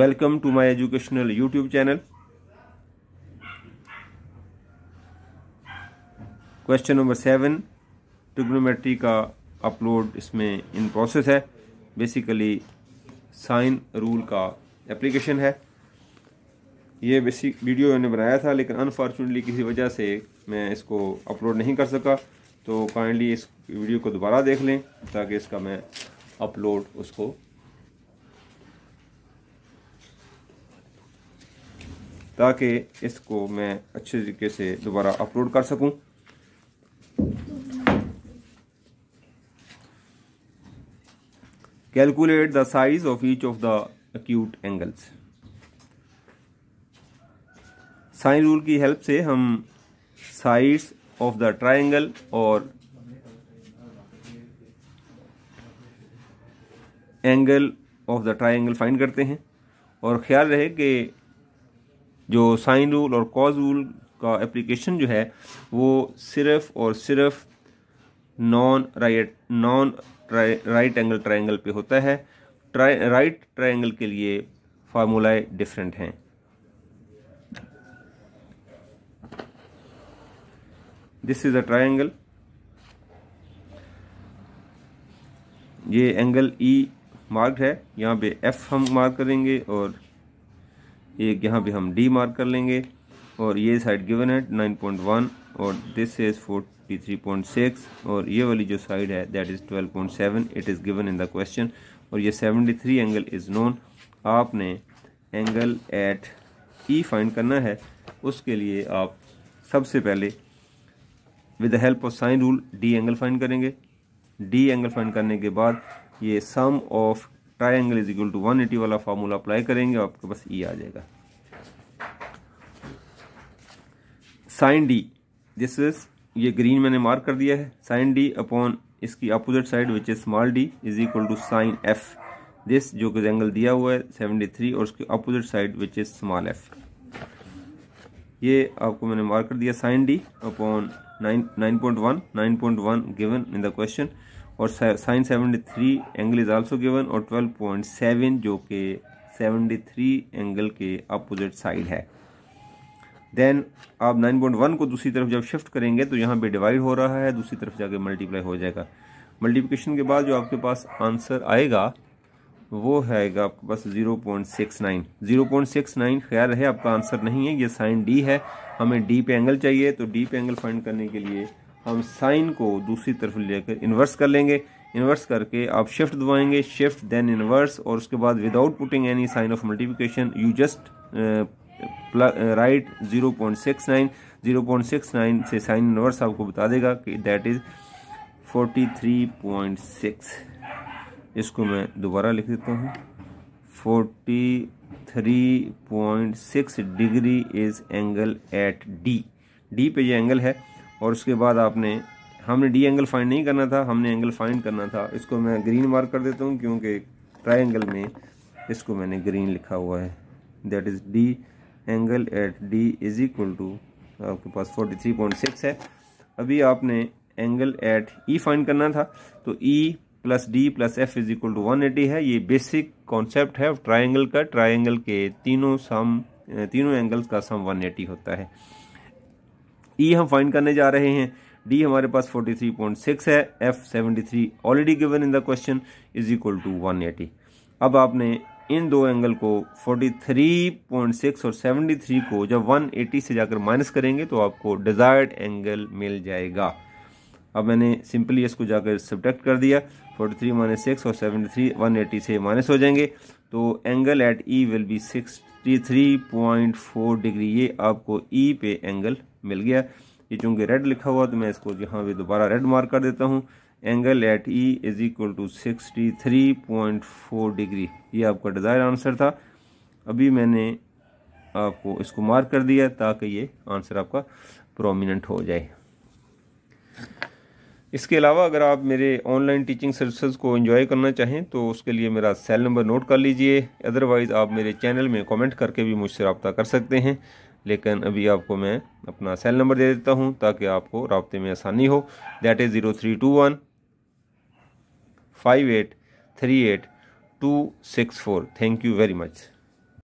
welcome to my educational YouTube channel question number seven trigonometry का upload इसमें in process है basically sine rule का application है ये बेसिक वीडियो मैंने बनाया था लेकिन अनफॉर्चुनेटली किसी वजह से मैं इसको अपलोड नहीं कर सका तो काइंडली इस वीडियो को दोबारा देख लें ताकि इसका मैं अपलोड उसको ताकि इसको मैं अच्छे तरीके से दोबारा अपलोड कर सकूं calculate the size of each of the acute angles sine rule की हेल्प से हम साइड्स ऑफ द ट्राइंगल और angle of the triangle find करते हैं और ख्याल रहे कि जो साइन रूल और कॉज रूल का एप्लीकेशन जो है वो सिर्फ और सिर्फ non right non right angle triangle पे होता है राइट ट्राइंगल के लिए फार्मूलाए डिफरेंट हैं दिस इज़ अ ट्राइंगल ये एंगल ई e मार्क्ड है यहाँ पे एफ हम मार्क करेंगे और एक यहाँ पे हम डी मार्क कर लेंगे और ये साइड गिवन है 9.1 और दिस इज 43.6 और ये वाली जो साइड है that is 12.7 it is given in the question और ये 73 एंगल इज़ नोन आपने एंगल एट ई फाइंड करना है उसके लिए आप सबसे पहले with the help of sine rule D angle find करेंगे डी एंगल फाइंड करने के बाद ये sum of triangle is equal to one eighty वाला फार्मूला अप्लाई करेंगे आपके पास ई e आ जाएगा साइन डी दिस इज ये ग्रीन मैंने मार्क कर दिया है साइन डी अपॉन इसकी opposite side which is small D is equal to sine F this जो कि एंगल दिया हुआ है सेवेंटी थ्री और उसकी opposite side which is small F ये आपको मैंने मार्क कर दिया sine D upon nine nine point one nine point one given in the question और sine seventy three angle is also given और ट्वेल्व पॉइंट सेवन जो कि seventy three angle के अपोजिट साइड है देन आप nine point one को दूसरी तरफ जब शिफ्ट करेंगे तो यहाँ पे डिवाइड हो रहा है दूसरी तरफ जाके मल्टीप्लाई हो जाएगा मल्टीप्लिकेशन के बाद जो आपके पास आंसर आएगा वो हैगा आपके पास zero point six nine zero point six nine ख्याल रहे आपका आंसर नहीं है ये साइन डी है हमें डी पे एंगल चाहिए तो डी पे एंगल फाइंड करने के लिए हम साइन को दूसरी तरफ लेकर इन्वर्स कर लेंगे इन्वर्स करके आप शिफ्ट दबाएंगे शिफ्ट देन इन्वर्स और उसके बाद without putting any sign of multiplication you just write zero point six nine zero point six nine से साइन इन्वर्स आपको बता देगा कि that is forty three point six इसको मैं दोबारा लिख देता हूँ forty three point six degree is angle at D D पे ये एंगल है और उसके बाद आपने हमने डी एंगल फाइंड नहीं करना था हमने एंगल फाइंड करना था इसको मैं ग्रीन मार्क कर देता हूँ क्योंकि ट्राइंगल में इसको मैंने ग्रीन लिखा हुआ है that is D angle at D is equal to आपके पास फोर्टी थ्री पॉइंट सिक्स है अभी आपने एंगल एट ई फाइंड करना था तो E plus D plus F is equal to one eighty है ये बेसिक कॉन्सेप्ट है ट्राइंगल का ट्राइंगल के तीनों सम तीनों एंगल्स का सम वन एटी होता है ई e हम फाइंड करने जा रहे हैं डी हमारे पास 43.6 है F 73 already given in the question is equal to 180 अब आपने इन दो एंगल को 43.6 और 73 को जब 180 से जाकर माइनस करेंगे तो आपको डिज़ायर्ड एंगल मिल जाएगा अब मैंने सिंपली इसको जाकर सब्टेक्ट कर दिया 43 थ्री माइनस सिक्स और 73 180 से माइनस हो जाएंगे तो angle at E will be six three point four degree ये आपको ई e पे एंगल मिल गया ये चूंकि रेड लिखा हुआ तो मैं इसको यहाँ पे दोबारा रेड मार्क कर देता हूँ angle at E is equal to sixty three point four degree ये आपका डिज़ायर आंसर था अभी मैंने आपको इसको मार्क कर दिया ताकि ये आंसर आपका प्रोमिनेंट हो जाए इसके अलावा अगर आप मेरे ऑनलाइन टीचिंग सर्विसेज को एंजॉय करना चाहें तो उसके लिए मेरा सेल नंबर नोट कर लीजिए अदरवाइज़ आप मेरे चैनल में कमेंट करके भी मुझसे रबता कर सकते हैं लेकिन अभी आपको मैं अपना सेल नंबर दे देता हूं ताकि आपको रबते में आसानी हो that is zero three two one five eight three eight two six four thank you very much